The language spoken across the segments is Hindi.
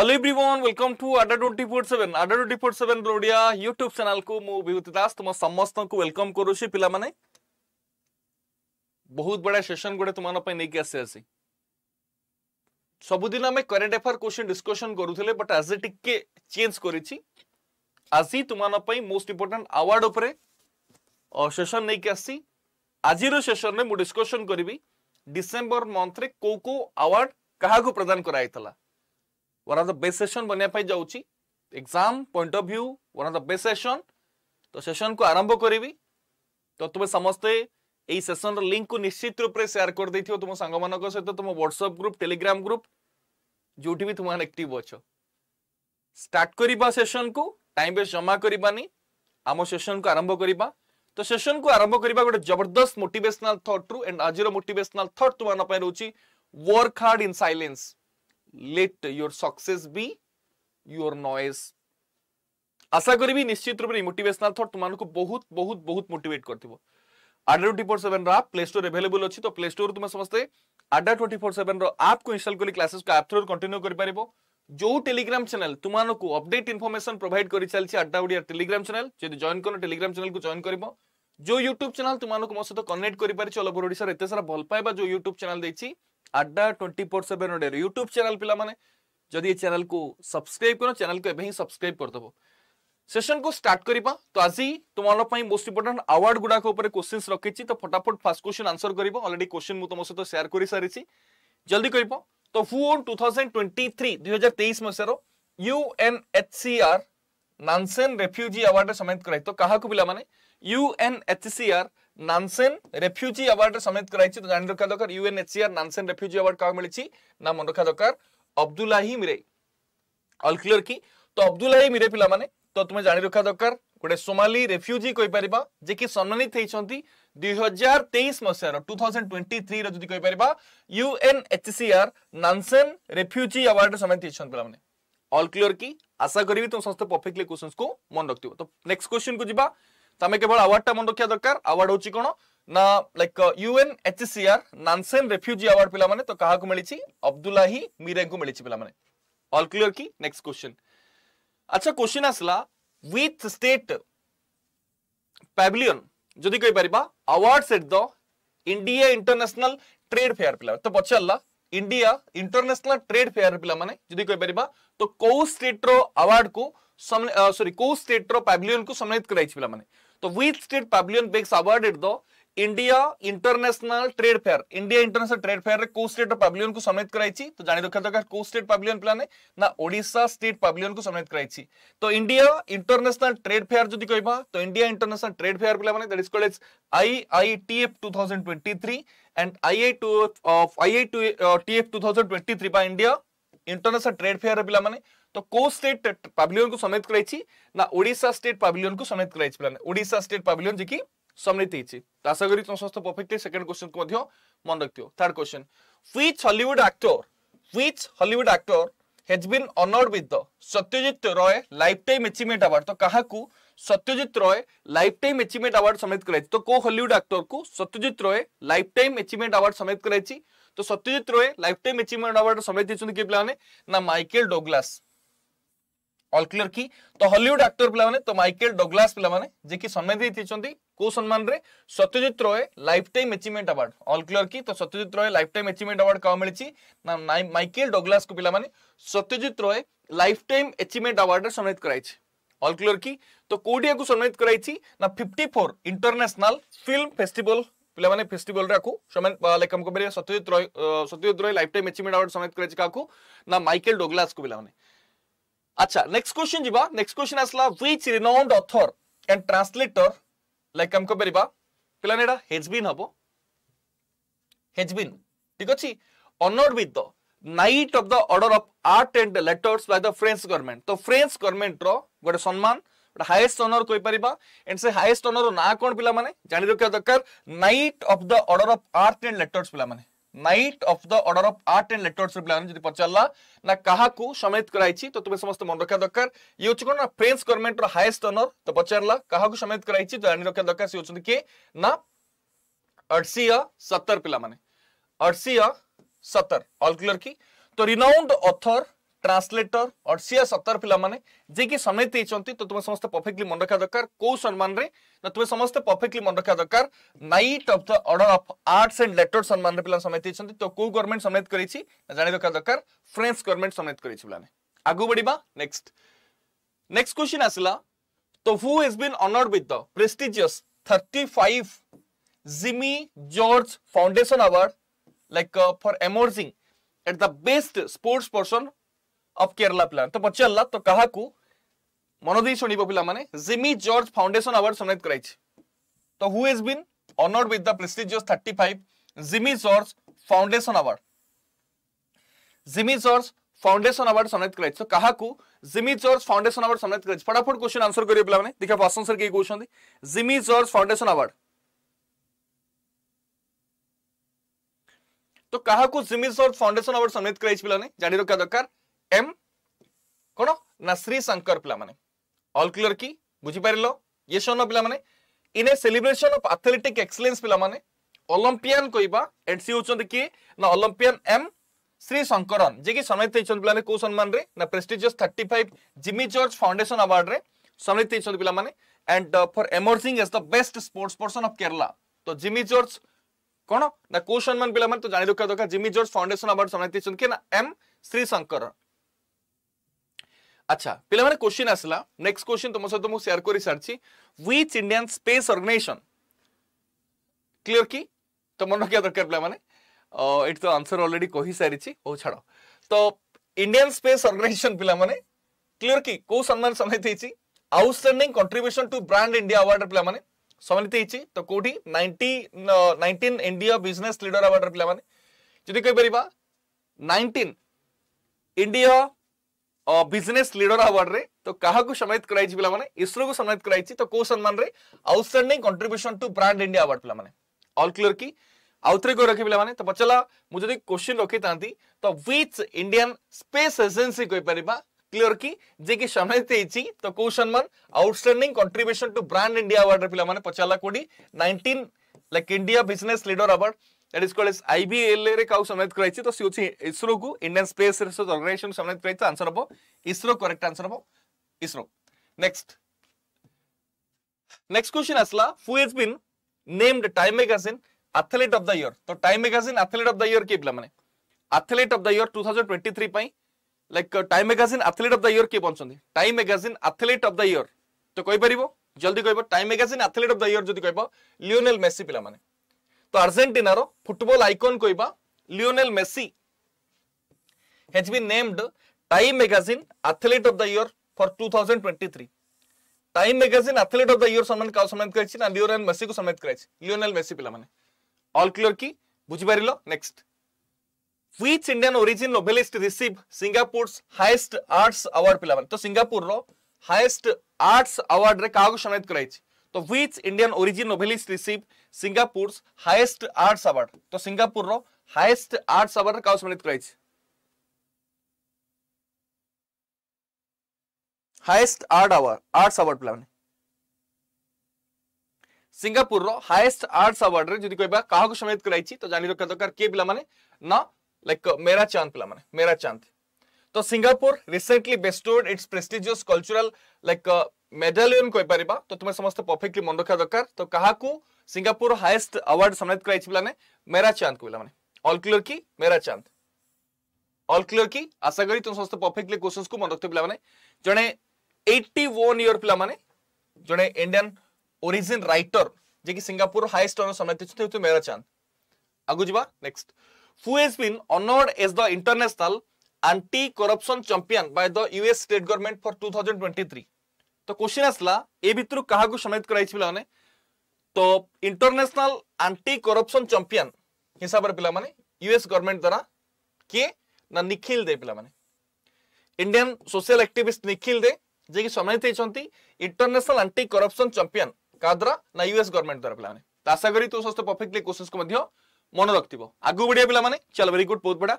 Hello everyone welcome to Adda twenty four seven Adda twenty four seven Odia YouTube channel को मु विभूति दास तुम समस्त को वेलकम करुच्छे पिला बहुत बड़ा सेशन गोटे तुम नहीं आसी सबुदिन आम करेन्ट एफेयर क्वेश्चन डिस्कसन करुले बट आज टी चेज कर आज तुम मोस्ट इंपोर्टां आवार्ड उपर सेसन नहीं आसी आज सेसन में मुझे डिस्कसन करी डिसेम्बर मंथ रे कौ कौ आवार्ड क्या प्रदान कराई one of the best session बनिया पाई जाउची exam point of view one of the best session तो session को आरंभ करिवि तो तुमे समस्ते এই সেশনর লিঙ্ককু নিশ্চিত রূপে সেয়ার করে দিয়ে তুম সাংমানক সহ তুম হোয়াটসঅ্যাপ গ্রুপ টেলিগ্রাম গ্রুপ যেটি বি তুমি একটিভ অছ স্টার্ট করা সেসন কু টাইম বেস জমা করবানি আম সেসন কু আরম্ভ করা তো সেসন কু আরম্ভ করা গোটে জবরদস্ত মোটিভেসনাল থট রু এন্ড আজির মোটিভেসনাল থট তোমার রয়েছে work hard in silence let your success be your noise আশা করিবি নিশ্চিত রূপে এই মোটিভেশনাল থট তোমাকে বহুত বহুত বহুত মোটিভেট করতিব আডা 24/7 ର প্লে স্টোর अवेलेबल ଅଛି ତ প্লে স্টোর তুমি ସମସ୍ତେ আডা 24/7 ର ଆପ୍ କୁ ইনস্টল କରି ক্লাসেস କୁ ଆପ୍ থ্রু কন্টিনিউ କରି जो टेलीग्राम चैनल तुमको अपडेट इनफर्मेशन प्रोवाइड कर चलती अड्डा ओडिया टेलीग्राम चैनल जब जॉइन कर टेलीग्राम चैनल को जॉइन कर जो यूट्यूब चैनल तुमको मो सहित कनेक्ट कर सारा भल पाए जो यूट्यूब चैनल देखिए আড্ডা টোয়েন্টি ফোর সেভেন ওডিয়ার ইউট্যুব চ্যানেল পিলামানে যদি এই চ্যানেলକୁ ସବସ୍କ୍ରାଇବ୍ କର ଚ୍ୟାନେଲକୁ ଏବେ ହିଁ ସବସ୍କ୍ରାଇବ୍ କରିଦେବ ସେସନକୁ ଷ୍ଟାର୍ଟ କରିବା ତ ଆଜି ତୁମମାନଙ୍କ ପାଇଁ ମୋଷ୍ଟ ଇମ୍ପୋର୍ଟାଣ୍ଟ ଆୱାର୍ଡ ଗୁଡ଼ାକ ଉପରେ କୋଶ୍ଚିନ୍ସ ରଖିଛି ତ ଫଟାଫଟ ଫାର୍ଷ୍ଟ କୋଶ୍ଚିନ୍ ଆନ୍ସର କରିବ ଅଲରେଡି କୋଶ୍ଚିନ୍ ମୁଁ ତୁମ ସହିତ ସେୟାର କରିସାରିଛି ଜଲ୍ଦି କରିବ ତ who won two thousand twenty three ଦୁଇ ହଜାର ତେଇଶ ମସିହାର U N H C R Nansen refugee ଆୱାର୍ଡରେ ସମାହିତ କରାଯାଇଛି ତ କାହାକୁ ପିଲାମାନେ U N H C R Nansen refugee আওয়ার্ডে সমিত করাইছি তো জানি রাখা দরকার ইউএনএচসিআর নানসেন রেফ্যুজি আওয়ার্ড কাহা মিছি না মনে রাখা দরকার অবদুল্লাহি মিরে অল ক্লিয়ার কি তো অবদুল্লাহি মিরে পিলা মানে তো তুমি জানি রাখা দরকার গোটে সোমালি রেফ্যুজি কইপার যে কি সম্মানিত হয়েছেন দুই হাজার তেইশ মশার টু থাউজেন্ড টোয়েন্টি থ্রি যদি কইপার ইউএনএচসিআর নানসেন রেফ্যুজি আওয়ার্ডে সমিত হয়েছেন পিলা মানে অল ক্লিয়ার কি আশা করি তুমি সমস্ত পরফেক্টলি কোশ্চেন্স কু মনে রাখব তো নেক্সট কোশ্চেন কু যা तमें केवल अवार्डा मन रखा दरकार अवार्ड हूँ कौन ना like UN H C R Nansen refugee award पे तो क्या मिली अब्दुल्ला मीरे को मिली पे अल क्लीयर कि नेक्स्ट क्वेश्चन अच्छा क्वेश्चन आसला विथ स्टेट पैबिलियन जदि कही पार award set the India international trade fair पे तो पचारा इंडिया इंटरनेशनल ट्रेड फेयर पे कहीपर तो कौ स्टेट रो अवार्ड को सॉरी कौ स्टेट रो पैबिलियन को सम्मानित कराई पे तो which state pavilion bakes award at the India international trade fair India international trade fair को स्टेट पवेलियन तो तो को सम्मिलित कराई तो जानी रखा दरकार को स्टेट पवेलियन प्लान ना ओडिशा स्टेट पवेलियन को सम्मिलित कराई तो इंडिया इंटरनेशनल ट्रेड फेयर जदि कहबा तो इंडिया इंटरनेशनल ट्रेड फेयर पिला माने that is called as IITF 2023 and IITF of IITF 2023 by India international trade fair रे माने तो को स्टेट पाविलियन को समेत कराई ना ओडा स्टेट पाविलियन को समेत कराई पे ओडा स्टेट पाविलियन जे कि सम्मिलित तो आशा करी तुम समस्त परफेक्ट सेकेंड क्वेश्चन को मन रखियो third question which Hollywood actor which Hollywood actor has been honoured with the Satyajit Ray lifetime achievement award तो क्या Satyajit Ray lifetime achievement award समेत कराई तो को हॉलीवुड एक्टर को Satyajit Ray lifetime achievement award समेत कराई तो Satyajit Ray lifetime achievement award समेत किए पे ना माइकेल डोग्लास ऑल क्लियर की तो हॉलीवुड एक्टर पिला माने तो माइकल डोग्लास पिला माने जे की सम्मान दे थिचोंदी को सम्मान रे Satyajit Ray lifetime achievement award all clear की तो Satyajit Ray lifetime achievement award का मिलची ना माइकल डोग्लास को पिला माने Satyajit Ray lifetime achievement award रे सम्मानित कराई छी ऑल क्लियर की तो कोडिया को सम्मानित कराई छी ना 54 इंटरनेशनल फिल्म फेस्टिवल माने फेस्टिवल राखू समान लेखम को Satyajit Ray Satyajit Ray lifetime achievement award सम्मानित कराई छी काकू ना माइकल डोग्लास को पिला माने আচ্ছা নেক্সট কোশ্চিন যা নেক্সট কোশ্চিন আসলা which renowned author and translator like আমি কইপারা ପିଲାମାନେ ଏଇଟା ହେଜବିନ୍ ହବ ହେଜବିନ୍ ଠିକ ଅଛି honoured with the knight of the order of art and letters by the French government ତ ଫ୍ରେଞ୍ଚ ଗଭର୍ଣ୍ଣମେଣ୍ଟର ଗୋଟେ ସମ୍ମାନ ଗୋଟେ ହାଏଷ୍ଟ ଅନର କହିପାରିବା ଆଣ୍ଡ ସେ ହାଏଷ୍ଟ ଅନର ନାଁ କ'ଣ ପିଲାମାନେ ଜାଣି ରଖିବା ଦରକାର knight of the order of art and letters ପିଲାମାନେ knight of the order of art and literature পিলামানে যদি পচারলা না কাহাকু সমেত করাইছি তো তুমি সমস্ত মনে রাখা দরকার ইয়ে হচ্ছে কোন না ফ্রেঞ্চ গভর্নমেন্টর হাইয়েস্ট অনর তো পচারলা কাহাকু সমেত করাইছি তো জানি রাখা দরকার সে হচ্ছে কি না অড়সিয়া সত্তর পিলামানে অড়সিয়া সত্তর অল ক্লিয়ার কি তো রিনাউন্ড অথর ट्रांसलेटर अड़सिया सतर पे जे कि समेती तो तुम्हें समस्त परफेक्टली मन रखा दरकार कौ सम्मान में तुम्हें समस्त परफेक्टली मन रखा दरकार knight of the order of arts and letter सम्मान में पे समेती तो कौ गवर्नमेंट समेत कर जाने रखा दरकार फ्रेंच गवर्नमेंट समेत कर आगू बढ़िया नेक्स्ट नेक्स्ट क्वेश्चन आसला तो who is been honoured with the thirty five Jimmy George foundation award like for emerging at the best sports person of Kerala प्लान तो પછી तो क्या मन दी शुण પિલામાને जिमी जर्ज फाउंडेसन अवार्ड सम्मानित कर तो who is been honoured with the thirty five Jimmy George foundation award Jimmy George foundation award सम्मानित कर तो क्या जिमी जर्ज फाउंडेशन अवार्ड सम्मानित कर फटाफट क्वेश्चन आंसर करियो पिला माने देखा वासन सर के जिमी जर्ज फाउंडेशन अवार्ड तो क्या जिमी जर्ज फाउंडेशन अवार्ड सम्मानित कर पिला जानि रखा दरकार एम कौन ना श्री शंकर पाने अलक्लीयर कि बुझीपार ये सन पाने in a celebration of athletic excellence पाने ओलंपियान कहवा एंड सी होचंद किए ना ओलंपियान एम श्री शंकरन जे कि सम्मानित होइछन पिलाने को सम्मान रे ना prestigious 35 Jimmy George foundation award रे सम्मानित होइछन पिलाने and for emerging as the best sports person of Kerala तो जिमी जॉर्ज कौन ना को सम्मान पिलाने तो जानि रखा दरकार जिमी जॉर्ज फाउंडेशन अवार्ड सम्मानित होइछन के ना एम श्री शंकरन আচ্ছা পিলামানে কোশ্চিন আসলা নেক্সট কোশ্চিন তোম সহ মু সেয়ার করে সারিছি which Indian space organisation clear কি তো মনে রাখিয়া দরকার পিলামানে এটি তো আনসর অলরেডি কহি সারিছি ও ছাড় তো ইন্ডিয়ান স্পেস অর্গানাইজেসন পিলামানে ক্লিয়ার কি কেউ সম্মান সম্মানিত হয়েছি outstanding contribution to brand India award পিলামানে সম্মানিত হয়েছি তো কোটি ninety nineteen India business leader award পিলামানে যদি কইপারিবা নাইনটিন ইন্ডিয়া ବିଜନେସ୍ ଲିଡର ଆୱାର୍ଡରେ ତ କାହାକୁ ସମ୍ମାନିତ କରାଯାଇଛି ପିଲାମାନେ ଇସ୍ରୋକୁ ସମ୍ମାନିତ କରାଯାଇଛି ତ କୋଉ ସମ୍ମାନରେ outstanding contribution to brand India award ପିଲାମାନେ ଅଲ୍ କ୍ଲିୟର କି ଆଉଥରେ କହି ରଖି ପିଲାମାନେ ତ ପଚାରିଲା ମୁଁ ଯଦି କ୍ୱେଶ୍ଚିନ୍ ରଖିଥାନ୍ତି ତ ୱିଚ୍ ଇଣ୍ଡିଆନ୍ ସ୍ପେସ୍ ଏଜେନ୍ସି କହିପାରିବା କ୍ଲିୟର କି ଯେ କି ସମ୍ମାନିତ ହେଇଛି ତ କୋଉ ସମ୍ମାନ outstanding contribution to brand India ଆୱାର୍ଡରେ ପିଲାମାନେ ପଚାରିଲା କୋଉଠି nineteen like India business leader award that is called S I B L ರೆ ಕಾವು ಸಮೇತ ಕರೈತಿ ತೋ ಸಿಯುಚಿ ಇಸ್ರೋ ಕು ಇಂಡಿಯನ್ ಸ್ಪೇಸ್ ರಿಸರ್ಚ್ ಆರ್ಗನೈಸೇಷನ್ ಸಮೇತ ಕರೈತಿ ಆನ್ಸರ್ ಹಬೋ ಇಸ್ರೋ ಕರೆಕ್ಟ್ ಆನ್ಸರ್ ಹಬೋ ಇಸ್ರೋ ನೆಕ್ಸ್ಟ್ ನೆಕ್ಸ್ಟ್ ಕ್ವೆಶ್ಚನ್ ಅಸ್ಲಾ who has been named Time magazine athlete of the year ತೋ Time magazine athlete of the year ಕೆ ପିଲାମାନେ ಅಥ್ಲೀಟ್ ಆಫ್ ದ ಇಯರ್ 2023 ପାଇଁ like Time magazine athlete of the year କିଏ ବଞ୍ଚନ୍ତି Time magazine athlete of the year ତ କହିପାରିବ ଜଲ୍ଦି କହିବ Time magazine athlete of the year ଯଦି କହିବ ଲିଓନେଲ୍ ମେସି ପିଲାମାନେ তো আর্জেন্টিনার ফুটবল আইকন কইবা Lionel Messi has been named Time magazine athlete of the year for two thousand twenty three Time magazine athlete of the year সম্মান কাউ সম্মানিত করেছে না লিওনেল মেসি কু সম্মানিত করেছে লিওনেল মেসি পিলা মানে অল ক্লিয়ার কি বুঝিপারিল next which indian origin novelist received singapore's highest arts award pilaman to singapore ro highest arts award re kahaku samaniit karaichi तो which Indian origin novelist receive Singapore's highest arts award तो सिंगापुर रो हाईएस्ट आर्ट्स अवार्ड का सम्मानित कराई highest art award arts award प्लान सिंगापुर रो हाईएस्ट आर्ट्स अवार्ड रे जदि कोइबा काहा को सम्मानित कराई तो जानि तो रखा दरकार के पिला माने ना लाइक मेरा चांद पिला माने मेरा चांद तो Singapore recently bestowed its prestigious cultural like medallion कोई परबा तो तुम्हें समस्त परफेक्टली मन रखा दरकार तो कहा सिंगापुर हाईएस्ट अवार्ड सम्मानित कराई छि मेरा चांद को माने ऑल क्लियर की मेरा चांद ऑल क्लियर की आशा करी तुम समस्त परफेक्टली क्वेश्चंस को मन रखते पिला माने जने 81 ईयर पिला माने जने इंडियन ओरिजिन राइटर जे कि सिंगापुर हाईएस्ट अवार्ड सम्मानित छथि तो मेरा चांद आगु जीवा next who has been honoured as the international anti corruption champion by the US state government for 2023 ତ କ୍ୱେଶ୍ଚିନ୍ ଆସିଲା ଏ ଭିତରୁ କାହାକୁ ସମେତ କରାଯାଇଛି ପିଲାମାନେ ତ ଇଣ୍ଟରନ୍ୟାସନାଲ ଆଣ୍ଟି କରପସନ ଚମ୍ପିୟନ ହିସାବରେ ପିଲାମାନେ ୟୁଏସ୍ ଗଭର୍ଣ୍ଣମେଣ୍ଟ ଦ୍ୱାରା କିଏ ନା ନିଖିଲ ଦେ ପିଲାମାନେ Indian social activist Nikhil De ଯିଏକି ସମେତ ହେଇଛନ୍ତି ଇଣ୍ଟରନ୍ୟାସନାଲ ଆଣ୍ଟି କରପସନ ଚମ୍ପିୟନ କାହା ଦ୍ୱାରା ନା ୟୁଏସ୍ ଗଭର୍ଣ୍ଣମେଣ୍ଟ ଦ୍ୱାରା ପିଲାମାନେ ତ ଆଶା କରି ତୁ ସମସ୍ତେ ପରଫେକ୍ଟଲି କ୍ୱେଶ୍ଚିନ୍ସକୁ ମଧ୍ୟ ମନେ ରଖିଥିବ ଆଗକୁ ବଢ଼ିଆ ପିଲାମାନେ ଚାଲ ଭେରି ଗୁଡ୍ ବହୁତ ବଢ଼ିଆ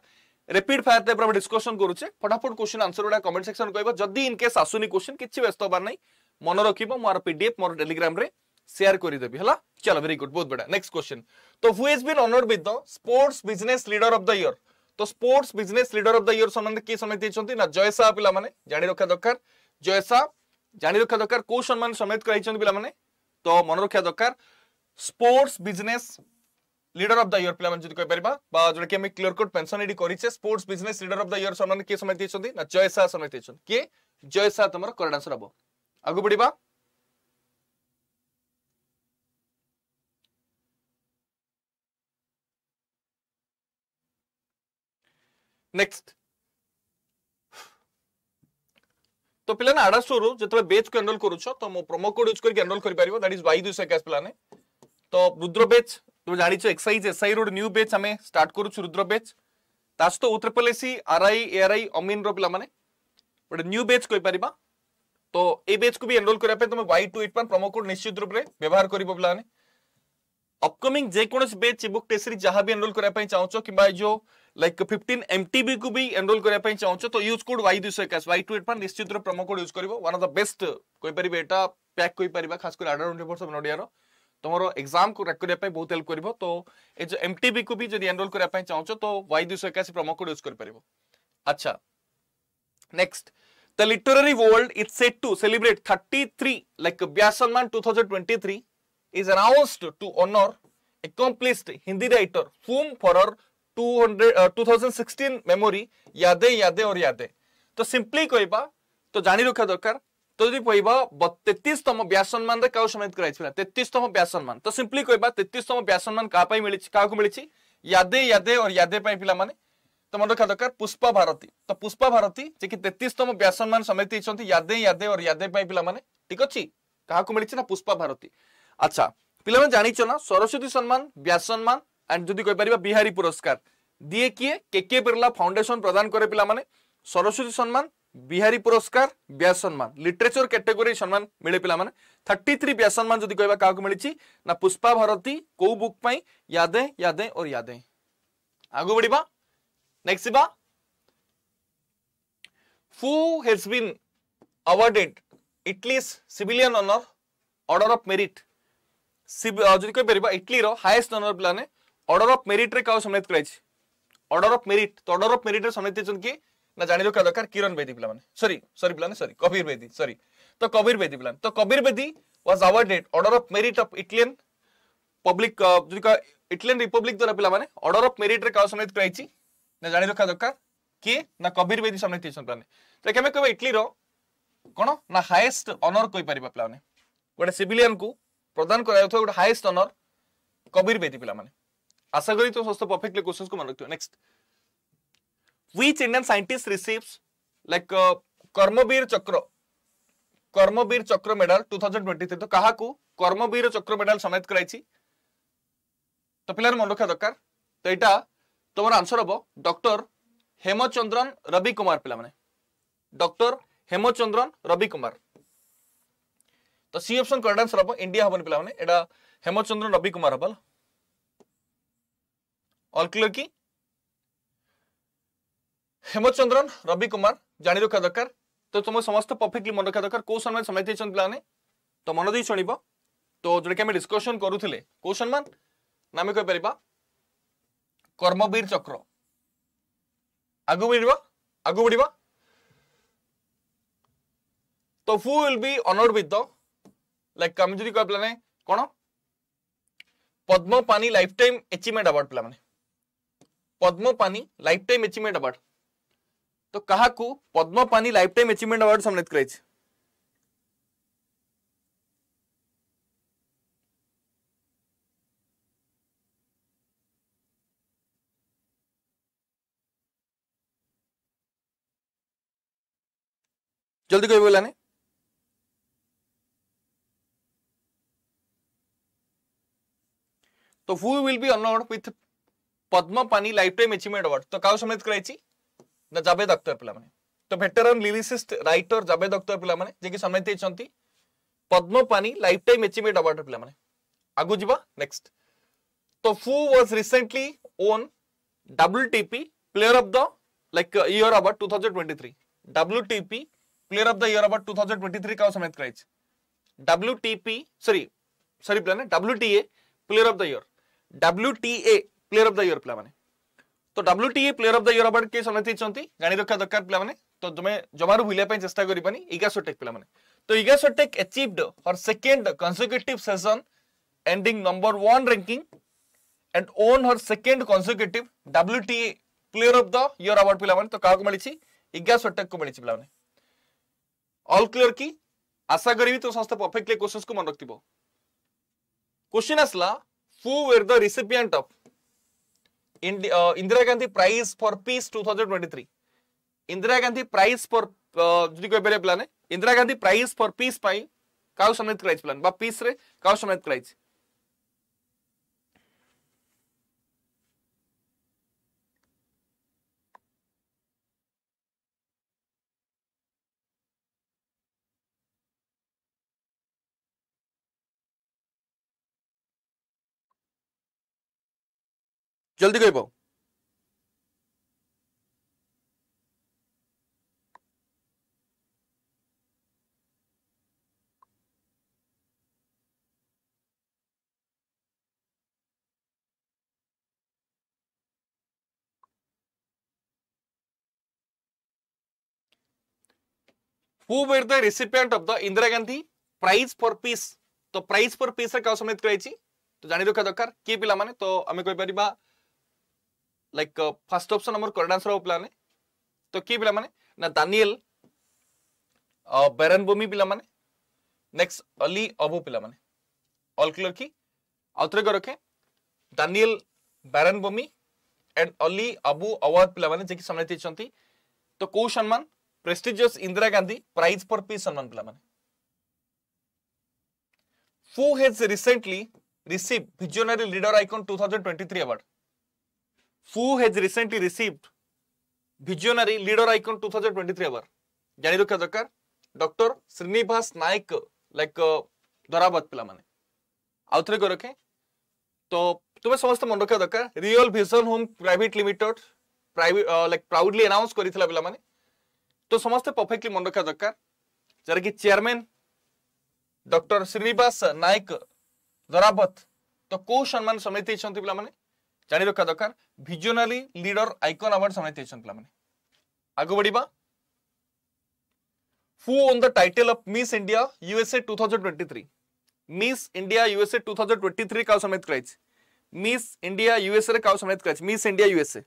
ରେପିଡ ଫାୟାର ଟାଇପର ଆମେ ଡିସ୍କସନ କରୁଛେ ଫଟାଫଟ କୋଶ୍ଚିନ୍ ଆନ୍ସର ଗୁଡ଼ା କମେଣ୍ଟ ସେକ୍ସନ କହିବ ଯଦି ଇନ କେସ୍ ଆସୁନି କୋଶ୍ଚିନ୍ କିଛି ବ୍ୟସ୍ତ ହବାର ନାହିଁ ମନେ ରଖିବ ମୋର ପିଡିଏଫ करदेवि है चलो भेरी गुड बहुत बढ़िया नेक्स्ट क्वेश्चन तो who is been honoured with the sports business leader of the year तो sports business leader of the year सम्बन्ध किए समय ना जयसा पिला माने जानी रखा दरकार जयसा जानी रखा दरकार को सम्मान समेत कराई पिला तो मन रखा दरकार sports business leader of the year পিলামানে যদি কইপারিবা বা যেটাকি আমি ক্লিয়ার কট পেনশন এডি করিছে sports business leader of the year সম্মান কি সময় দিয়েছেন না জয় শাহ সময় দিয়েছেন কি জয় শাহ তোমার করেক্ট আনসার হব আগু বড়িবা নেক্সট तो पिला ना आड़ा स्टोर जो बेच को एनरोल करूच तो मो प्रोमो कोड यूज करके एनरोल कर पारिबो दैट इज वाई दुई सकास पिला ने तो रुद्र बेच तुम्ही जाणीचो excise SI road new batch आम्ही ଷ୍ଟାର୍ଟ କରୁଛୁ ରୁଦ୍ର ବେଚ୍ ତା ସହିତ ଓ ଟ୍ରିପଲ୍ ଏସି ଆର୍ଆଇ ଏଆର୍ଆଇ ଅମିନ୍ର ପିଲାମାନେ ଗୋଟେ ନ୍ୟୁ ବେଚ୍ କହିପାରିବା ତ ଏଇ ବେଚ୍କୁ ବି ଏନରୋଲ୍ କରିବା ପାଇଁ ତୁମେ Y two eight one promo code ନିଶ୍ଚିତ ରୂପରେ ବ୍ୟବହାର କରିବ ପିଲାମାନେ ଅପକମିଂ ଯେକୌଣସି ବେଚ୍ ବୁକ୍ ଟେଷ୍ଟରେ ଯାହା ବି ଏନରୋଲ୍ କରିବା ପାଇଁ ଚାହୁଁଛ କିମ୍ବା ଏ ଯେଉଁ ଲାଇକ୍ ଫିଫ୍ଟିନ୍ ଏମ୍ଟିବିକୁ ବି ଏନରୋଲ୍ କରିବା ପାଇଁ ଚାହୁଁଛ ତ ୟୁଜ୍ କୋଡ୍ ୱାଇ ଦୁଇଶହ ଏକାଶ ୱାଇ ଟୁ ଏଇଟ୍ ୱାନ୍ ନିଶ୍ଚିତ ପ୍ରମୋ କୋଡ୍ ୟୁଜ୍ କରିବ ୱାନ୍ ଅଫ୍ ଦ ବେଷ୍ଟ କହିପାରିବେ ଏଇଟା ପ୍ୟାକ୍ କହିପାରିବା ଖାସ୍ କରି ଆଡ଼ର ବର୍ଷ ଓଡ଼ିଆର তোমার এক্সাম র্যাক করা বহুত হেল্প করব তো এই যে এমটিবি কু বি যদি এনরোল করা চাহুছ তো ওয়াই দুইশ একাশি প্রোমো কোড ইউজ করে পারিব আচ্ছা next The literary world is said to celebrate 33 like Byasanman 2023 is announced to honor accomplished Hindi writer whom for her 200 uh, 2016 memory Yade Yade or Yade. तो सिंपली कहवा तो जानी रखा दरकार जी कह तेतीसतम व्यासन मान क्या सम्मानित करतीसतम व्यासन मान तो सिंपली कह तेतीसतम व्यासन मान क्या क्या मिली यादे यादे और यादे पिला मैंने तो मन रखा दरकार पुष्पा भारती तो पुष्पा भारती जे कि तेतीसतम व्यासन मान सम्मानित यादे यादे और यादे पिला मैंने ठीक अच्छे क्या मिली ना पुष्पा भारती अच्छा पिला जाचो ना सरस्वती सम्मान व्यासन मान एंड जो कहीपर बिहारी पुरस्कार दिए किए के बिर्ला फाउंडेसन प्रदान कै पे सरस्वती सम्मान बिहारी पुरस्कार ब्या सम्मान लिटरेचर कैटेगोरी सम्मान मिले पाला थर्टी थ्री ब्या सम्मान जो कह क्या मिली ना पुष्पा भारती कौ बुक यादे यादे और यादे आग बढ़ा next has been awarded Italy civilian honour order of merit जो कह पार इटली हाएस्ट अनर पे अर्डर अफ मेरीट्रे क्या सम्मानित कराई अर्डर अफ मेरीट तो अर्डर अफ मेरीट्रे सम्मानित किए ନା ଜାଣିରଖିବା ଦରକାର କିରଣ ବେଦୀ ପିଲାମାନେ ସରି ସରି ପିଲାମାନେ ସରି କବିର ବେଦୀ ସରି ତ କବିର ବେଦୀ ପିଲାମାନେ ତ Kabir Bedi was awarded order of merit of Italian public ଯଦି ଇଟଲିଆନ୍ ରିପବ୍ଲିକ ଦ୍ୱାରା ପିଲାମାନେ ଅର୍ଡର ଅଫ୍ ମେରିଟ୍ରେ କାହା ସମ୍ମାନିତ କରାଯାଇଛି ନା ଜାଣିରଖିବା ଦରକାର କିଏ ନା କବିର ବେଦୀ ସମ୍ମାନିତ ହେଇଛନ୍ତି ପିଲାମାନେ ତ କେବେ କହିବା ଇଟଲିର କ'ଣ ନା ହାଏଷ୍ଟ ଅନର କହିପାରିବା ପିଲାମାନେ ଗୋଟେ ସିଭିଲିଆନକୁ ପ୍ରଦାନ କରାଯାଉଥିବା ଗୋଟେ ହାଏଷ୍ଟ ଅନର କବିର ବେଦୀ ପିଲାମାନେ ଆଶା କରି ତ ସମସ୍ତ ପରଫେକ୍ଟଲି କୋଶ୍ଚିନ୍ସକୁ ମନେ ରଖିଥିବ next which Indian scientist receives like Karmaveer Chakra Karmaveer चक्र मेडल 2023 तो कहा कर्मवीर चक्र मेडल समेत कराई तो पे मन रखा दरकार तो यहाँ तुम आंसर हम डॉक्टर हेमचंद्रन रवि कुमार पे डॉक्टर हेमचंद्रन रवि कुमार तो सी ऑप्शन करेक्ट आंसर हम इंडिया हम पे हेमचंद्रन रवि कुमार हम अल की হেমচন্দ্রন রবি কুমার জানি রাখা দরকার তো তুমি সমস্ত পরফেক্টলি মনে রাখা দরকার কেউ সম্মান সময় দিয়েছেন পিলানে তো মন দিয়ে শুণব তো যেটাকি আমি ডিসকসন করুলে কেউ সম্মান না আমি কইপার কর্মবীর চক্র আগু বড় আগু বড় তো who will be honoured with the like আমি যদি কয় পিলানে কোণ Padma Pani lifetime achievement award পিলানে Padma Pani lifetime achievement award तो क्या पद्म Padmapani lifetime achievement award सम्मानित कर जल्दी कहीं गलानी तो who will be honoured with Padmapani lifetime achievement award तो क्या सम्मानित कराई ना जावेद अख्तर पे तो veteran lyricist writer Javed Akhtar पे जी समेती Padmapani lifetime achievement award पे आगू जावा नेक्स्ट तो who was recently won W TP player of the like year award two thousand player of the year award to का समेत कराइज डब्ल्यू टीपी सरी सरी पे W player of the year W player of the year पे तो W T player of the year award किए समझते गाणी रखा दरकार पे तो तुम्हें जमारू भूलिया चेस्टा करनी इगासोटेक पे तो Iga Swiatek achieved her second consecutive season ending number one ranking and won her second W T player of the year award पे तो क्या मिली इगासोटेक को मिली पे अल क्लीयर की आशा करी तुम समस्त परफेक्टली क्वेश्चन को मन रख क्वेश्चन आसला who were the recipient of Indira Gandhi prize for peace two thousand twenty three Indira Gandhi prize for যদি কইপারে পিলানে Indira Gandhi prize for peace পাই কাউ সম্মানিত করাইছে পিলান বা পিসরে কাউ সম্মানিত করাইছে जल्दी કહી પાઉં who were the recipient of the indira gandhi prize for peace तो प्राइज फर पीस रे क्या सम्मानित कराई तो जाणी रखा दरकार किए पाने तो आम कहीपर लाइक फर्स्ट ऑप्शन हमर करेक्ट आंसर हो प्लान तो की पिला माने ना दानियल अ भूमि पिला माने नेक्स्ट अली अबो पिला माने ऑल क्लियर की आउतरे को रखे Daniel Barenboim and Ali Abu Awwad पिला माने जे की सम्मानित छथि तो को सम्मान prestigious Indira Gandhi prize for peace सम्मान पिला माने who has recently received visionary leader icon 2023 award who has recently received visionary leader icon 2023 award ଜାଣି ରଖିବା ଦରକାର ଡକ୍ଟର ଶ୍ରୀନିବାସ ନାୟକ ଲାଇକ୍ ଧରାବତ ପିଲାମାନେ ଆଉ ଥରେ ରଖେ ତ ତୁମେ ସମସ୍ତେ ମନେ ରଖିବା ଦରକାର real vision home private limited like proudly announce କରିଥିଲା ପିଲାମାନେ ତ ସମସ୍ତେ ପରଫେକ୍ଟଲି ମନେ ରଖିବା ଦରକାର ଯାହାକି ଚେୟାରମ୍ୟାନ୍ ଡକ୍ଟର ଶ୍ରୀନିବାସ ନାୟକ ଧରାବତ ତ କୋଉ ସମ୍ମାନ ସମେତ ହେଇଛନ୍ତି ପିଲାମାନେ ଜାଣି ରଖିବା ଦରକାର ଭିଜନାଲି ଲିଡର ଆଇକନ ଆୱାର୍ଡ ସେମାନେ ଦେଇଛନ୍ତି ପିଲାମାନେ ଆଗକୁ ବଢିବା who won the title of Miss India USA 2023 Miss India USA 2023 का सम्मानित कराइछ Miss India USA रे का सम्मानित कराइछ Miss India USA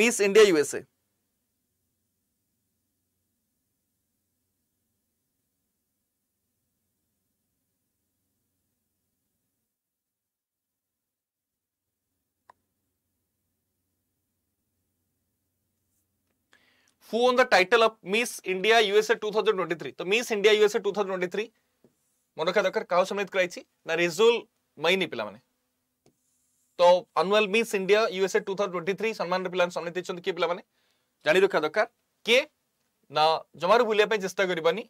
Miss India USA who won the title of Miss India USA 2023 तो Miss India USA 2023 ମନେ ରଖିବା ଦରକାର କାହାକୁ ସମ୍ମାନିତ କରାଯାଇଛି ନା ରେଜୁଲ ମୈନି ପିଲାମାନେ ତ annual Miss India USA two thousand twenty three ସମ୍ମାନରେ ପିଲାମାନେ ସମ୍ମାନିତ ହେଇଛନ୍ତି କିଏ ପିଲାମାନେ ଜାଣି ରଖିବା ଦରକାର କିଏ ନା ଜମାରୁ ଭୁଲିବା ପାଇଁ ଚେଷ୍ଟା କରିବାନି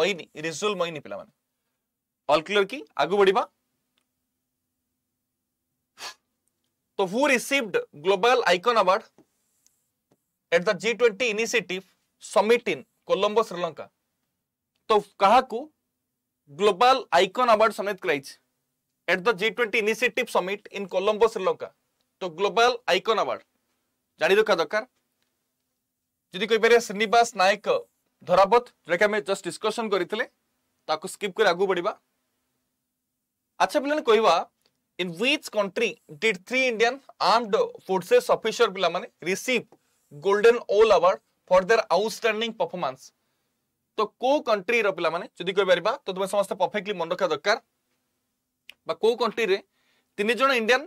ମୈନି ରେଜୁଲ ମୈନି ପିଲାମାନେ ଅଲ୍ କ୍ଲିୟର କି ଆଗକୁ ବଢିବା ତ who received global icon award at the G20 initiative summit in Colombo, Sri Lanka. तो काहाकू ग्लोबल आइकन अवार्ड सम्मिट कराइछ at the G twenty initiative summit in Colombo Sri Lanka तो ग्लोबल आइकन अवार्ड जाणी रखा दरकार जदि कहीपर श्रीनिवास नायक धरावत जोटा कि जस्ट डिस्कसन करते स्कीप कर आगे बढ़ा अच्छा पे कहवा in which country did three Indian armed forces officer पे receive golden owl award for their outstanding performance ତ କୋଉ କଣ୍ଟ୍ରିର ପିଲାମାନେ ଯଦି କହିପାରିବା ତ ତୁମେ ସମସ୍ତେ ପରଫେକ୍ଟଲି ମନେ ରଖିବା ଦରକାର বা କୋଉ କଣ୍ଟ୍ରିରେ ତିନି ଜଣ ଇଣ୍ଡିଆନ୍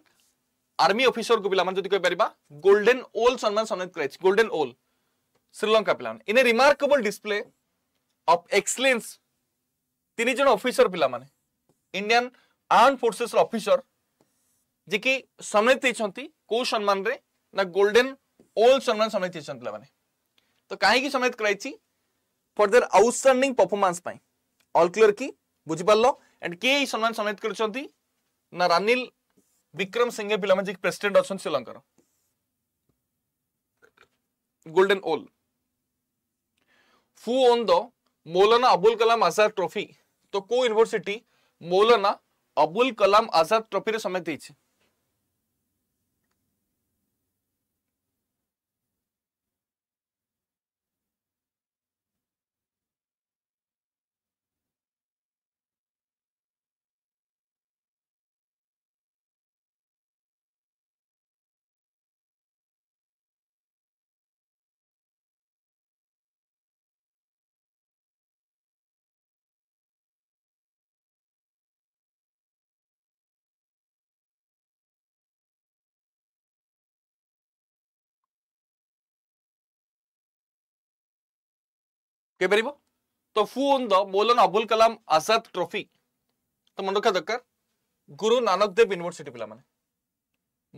ଆର୍ମି ଅଫିସରକୁ ପିଲାମାନେ ଯଦି କହିପାରିବା ଗୋଲ୍ଡେନ୍ ଓଲ୍ ସମ୍ମାନ ସମ୍ମାନିତ କରାଯାଇଛି ଗୋଲ୍ଡେନ୍ ଓଲ୍ ଶ୍ରୀଲଙ୍କା ପିଲାମାନେ in a remarkable display of excellence ତିନି ଜଣ ଅଫିସର ପିଲାମାନେ ଇଣ୍ଡିଆନ୍ ଆର୍ମ ଫୋର୍ସେସର ଅଫିସର ଯିଏକି ସମ୍ମାନିତ ହେଇଛନ୍ତି କୋଉ ସମ୍ମାନରେ ନା ଗୋଲ୍ଡେନ୍ ઓલ સન્માન સમય ચંદ પલાવાને તો કાହିଁକି ସମୟ କରାଇଛି ଫର୍ ଦେୟାର ଆଉଟଷ୍ଟାଣ୍ଡିଂ ପରଫର୍ମାନ୍ସ ପାଇଁ ଅଲ୍ କ୍ଲିୟର କି ବୁଝିପାରିଲ ଆଣ୍ଡ କିଏ ଏହି ସମ୍ମାନ ସମେତ କରିଛନ୍ତି ନା ରାନିଲ ବିକ୍ରମ ସିଂହେ ପିଲାମାନେ ଯିଏ ପ୍ରେସିଡେଣ୍ଟ ଅଛନ୍ତି ଶ୍ରୀଲଙ୍କାର golden owl who won the Maulana Abul Kalam Azad trophy ତ କୋଉ ୟୁନିଭର୍ସିଟି ମୌଲାନା ଅବୁଲ କଲାମ ଆଜାଦ ଟ୍ରଫିରେ ସମେତ ହେଇଛି କହିପାରିବ ତ who won the Maulana Abul Kalam Azad trophy ତ ମନେ ରଖିବା ଦରକାର ଗୁରୁ ନାନକ ଦେବ ୟୁନିଭର୍ସିଟି ପିଲାମାନେ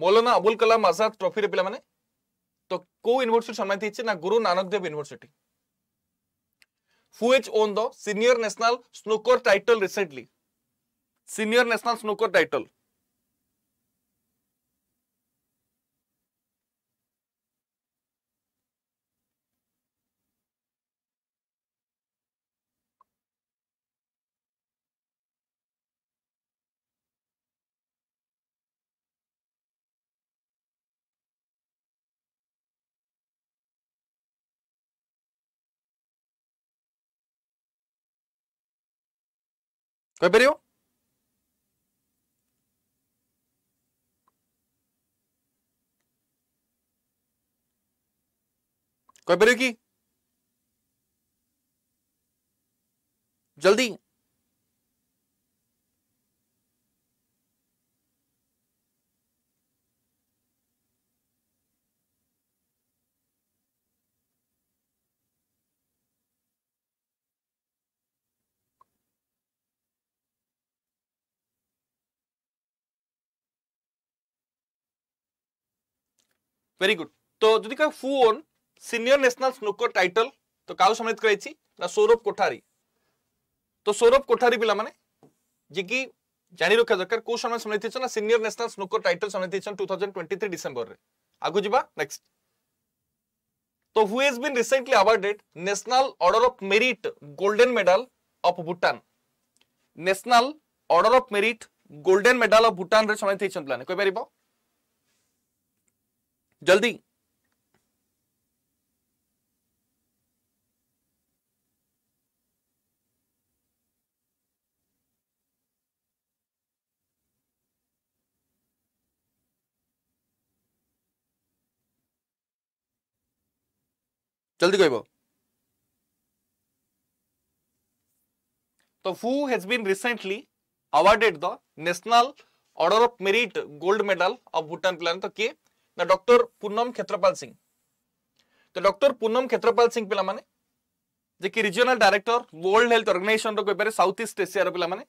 ମୌଲାନା ଅବୁଲ କଲାମ ଆଜାଦ ଟ୍ରଫିରେ ପିଲାମାନେ ତ କୋଉ ୟୁନିଭର୍ସିଟି ସମ୍ମାନିତ ହେଇଛି ନା Guru Nanak Dev university who has won the senior national snooker title recently senior national snooker title Capireo? Capireo कि जल्दी ভেরি গুড তো যদি কেউ won senior national snooker title তো কাউ সম্মানিত করাইছি না সৌরভ কোঠারি তো সৌরভ কোঠারি পিলা মানে যে কি জানি রক্ষা দরকার কেউ সম্মান সম্মানিত হয়েছেন না সিনিয়র ন্যাশনাল স্নুকর টাইটল সম্মানিত হয়েছেন টু থাউজেন্ড টোয়েন্টি থ্রি ডিসেম্বরের আগু যা নেক্সট তো who is been recently awarded national order of merit golden medal of Bhutan national order of merit golden medal of Bhutan সম্মানিত হয়েছেন পিলা কইপার जल्दी जल्दी कह तो who has been recently awarded the national order of merit gold medal of Bhutan player तो किए ना डॉक्टर पूनम क्षेत्रपाल सिंह तो डॉक्टर पूनम क्षेत्रपाल सिंह पिला माने जे कि regional director world health organization organization कहीपर साउथ ईस्ट एशिया रो पिला माने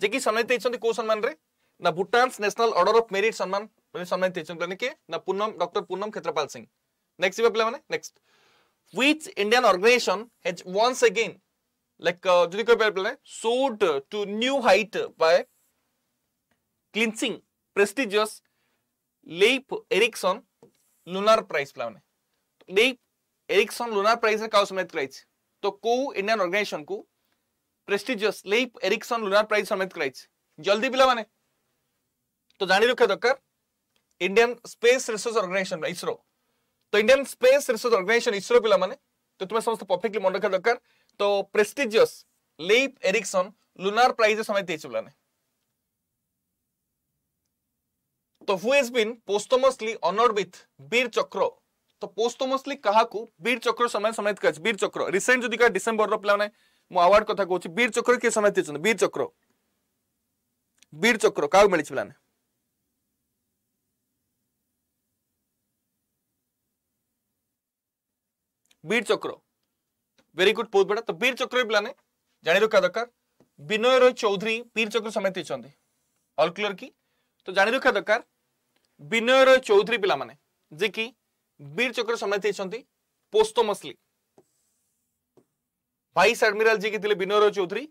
जे कि सम्मानित होती को सम्मान रे ना Bhutan's national order of merit सम्मान माने सम्मानित माने के ना पूनम डॉक्टर पूनम क्षेत्रपाल सिंह नेक्स्ट पिला माने next which Indian organization has once again like once कोई like uh, soared to new height by clinching prestigious Leif Erikson lunar prize पे लीप एरिक्सन लुनार प्राइज का सम्मानित कराई तो को इंडियन ऑर्गेनाइजेशन को prestigious Leif Erikson lunar prize सम्मानित कराई जल्दी पिला माने तो जानी रखे दरकार Indian space resource organization ISRO तो Indian space resource organization ISRO पिला माने तो तुम्हें समस्त परफेक्टली मन रखे दरकार तो prestigious Leif Erikson lunar prize समित पे तो who has been posthumously honoured with Vir Chakra तो पोस्टमसली क्या वीर चक्र समय समेत कह चक्र रिसेंट डिसेम्बर पे मुझे क्या कहूँ वीर चक्र किए समेत वीर चक्र वीर चक्र क्या मिली पे वीर चक्र वेरी गुड बहुत बड़ा तो वीर चक्र पे जाने रखा दरकार विनय रॉय चौधरी वीर चक्र समेत अल्क्लोर की तो जाने रखा दरकार ବିନୟ ରୟ ଚୌଧୁରୀ ପିଲାମାନେ ଯିଏକି ବୀର ଚକ୍ର ସମ୍ମାନିତ ହେଇଛନ୍ତି ପୋସ୍ତମସଲି ଭାଇସ୍ ଆଡମିରାଲ ଯିଏକି ଥିଲେ ବିନୟ ରୟ ଚୌଧୁରୀ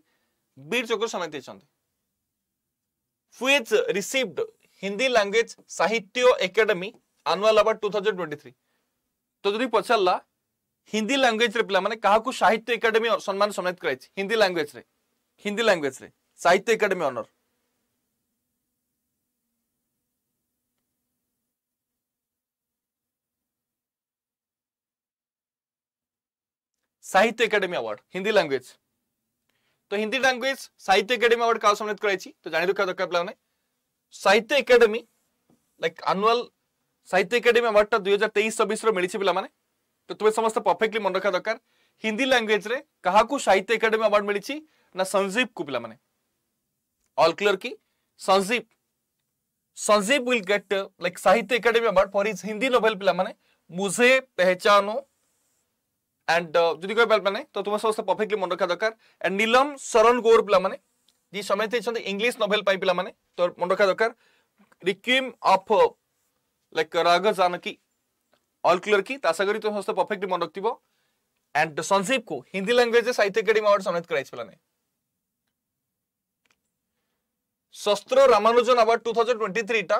ବୀର ଚକ୍ର ସମ୍ମାନିତ ହେଇଛନ୍ତି who's received Hindi language Sahitya Akademi annual award two thousand twenty three ତ ଯଦି ପଚାରିଲା ହିନ୍ଦୀ ଲାଙ୍ଗୁଏଜରେ ପିଲାମାନେ କାହାକୁ ସାହିତ୍ୟ ଏକାଡେମୀ ସମ୍ମାନ ସମ୍ମାନିତ କରାଯାଇଛି ହିନ୍ଦୀ ଲାଙ୍ଗୁଏଜରେ ହିନ୍ଦୀ ଲାଙ୍ଗୁଏଜରେ Sahitya Akademi honour Sahitya Akademi award Hindi language तो हिंदी लैंग्वेज साहित्य एकेडमी अवार्ड तो का सम्मानित कराई तो जाणी रखा दरकार पे Sahitya Akademi like annual Sahitya Akademi award टा दुई हजार तेईस चबिश मिली पे तो तुम्हें समस्त परफेक्टली मन रखा दरकार हिंदी लैंग्वेज रे क्या साहित्य एकेडमी अवार्ड मिली ना संजीव को पे ऑल क्लियर की Sanjeev Sanjeev will get like Sahitya Akademi award for his Hindi novel पे मुझे पहचानो एंड जदि कहि पारबा नै तो तुम समस्त परफेक्टली मन रखा दरकार एंड नीलम शरण गौर पिला माने जी समेत इछन इंग्लिश नोवेल पाई पिला माने तो मन रखा दरकार रिक्विम ऑफ लाइक राग जानकी ऑल क्लियर की ताशा करी तो समस्त परफेक्टली मन रखतिबो एंड संजीव को हिंदी लैंग्वेज साहित्य एकेडमी अवार्ड सम्मानित कराइछ पिला नै शस्त्र रामानुजन अवार्ड 2023 टा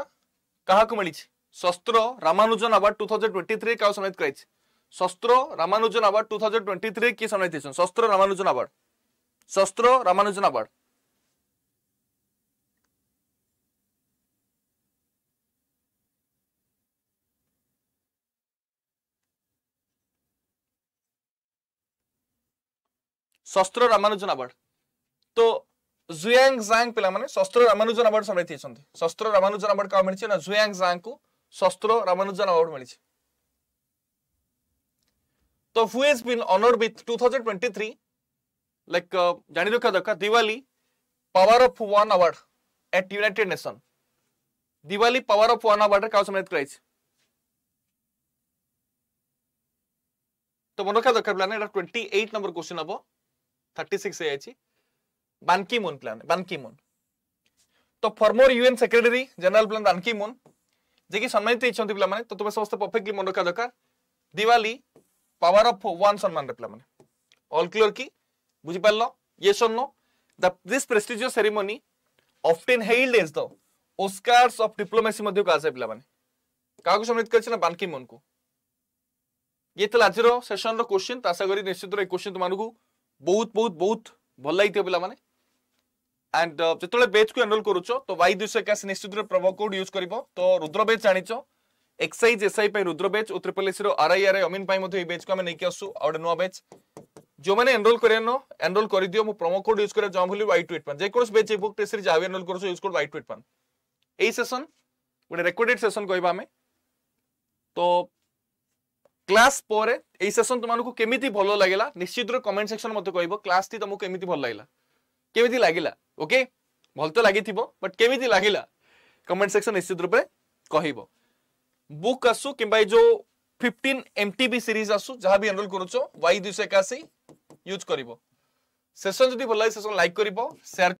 कहा को मिली शस्त्र रामानुजन अवार्ड 2023 का सम्मानित कराइछ SASTRA Ramanujan award two thousand twenty three কি সামনে শস্ত্র রামানুজন অ্যাওয়ার্ড শস্ত্র রামানুজন অ্যাওয়ার্ড শস্ত্র রামানুজন অ্যাওয়ার্ড তো জুয়াং জাং পিলা মানে শস্ত্র রামানুজন অ্যাওয়ার্ড সামনে শস্ত্র রামানুজন অ্যাওয়ার্ড কাহ মিলছে না জুয়াং জাং কু শস্ত্র রামানুজন অ্যাওয়ার্ড মিলছে So who has been honored with 2023? Like uh, Janirukha Daka, Diwali, Power of One Award at United Nations. Diwali Power of One Award কাউ সম্মানিত করাইছে তো মনে রাখা দরকার প্ল্যান এটা 28 নম্বর কোশ্চেন হবো 36 এ আছে বানকি মুন প্ল্যান বানকি মুন তো ফর্মর ইউএন সেক্রেটারি জেনারেল প্ল্যান বানকি মুন যে কি সম্মানিত হইছন্তি পিলা মানে তো তুমি সমস্ত পারফেক্টলি মনে রাখা দরকার দিওয়ালি পাওয়ার অফ ওয়ান সম্মানরে পিলামানে অল ক্লিয়ার কি বুঝিপারল yes or no the this prestigious ceremony often hailed as the Oscars of diplomacy মধ্যে কুযাଏ পিলামানে কাহাকু সম্মানিত করেছে না বানকি মোহনকু ইয়ে লা আজির সেসনর কোশ্চিন আশা করি নিশ্চিত এই কোশ্চিন তোমাকে বহুত বহুত বহুত ভাল লাগিথিব পিলামানে আন্ড যেতবে বেচ কু এনরোল করুছ তো ওয়াই দুইশ একাশি নিশ্চিত ভাবে প্রোমো কোড ইউজ করব তো রুদ্র বেচ জাণিছ एक्साइज एसआई पे रुद्र बैच उत्तरपल्लीसी रो आरआईआर अमीन पे मधे बैच को हमें नहीं आसु आउट नुआ बैच जो मैंने एनरोल करे एनरोल कर दियो मु प्रोमो कोड यूज करे जॉब वाली वाइट ट्वीट पर जेको बुक टेस्ट जावे एनरोल करो यूज कोड वाइट ट्वीट पर ए सेशन गुडे रिकॉर्डेड सेशन कोइबा तो क्लास पोरे ए सेशन तुमानको केमिति भलो लागला निश्चित रो कमेंट सेक्शन मते कहबो क्लास ती तुमको केमिति भलो लागला केमिति लागला ओके भल तो लागी बट केमिति लागला कमेंट सेक्शन निश्चित रूपे कहिबो ବୁକ୍ ଆସୁ କିମ୍ବା ଏଇ ଯୋଉ ଫିଫ୍ଟିନ୍ ଏମ୍ଟିବି ସିରିଜ୍ ଆସୁ ଯାହା ବି ଏନରୋଲ୍ କରୁଛ ୱାଇ ଦୁଇଶହ ଏକାଅଶୀ ୟୁଜ୍ କରିବ ସେସନ୍ ଯଦି ଭଲ ଲାଗେ ସେସନ୍ ଲାଇକ୍ କରିବ ସେୟାର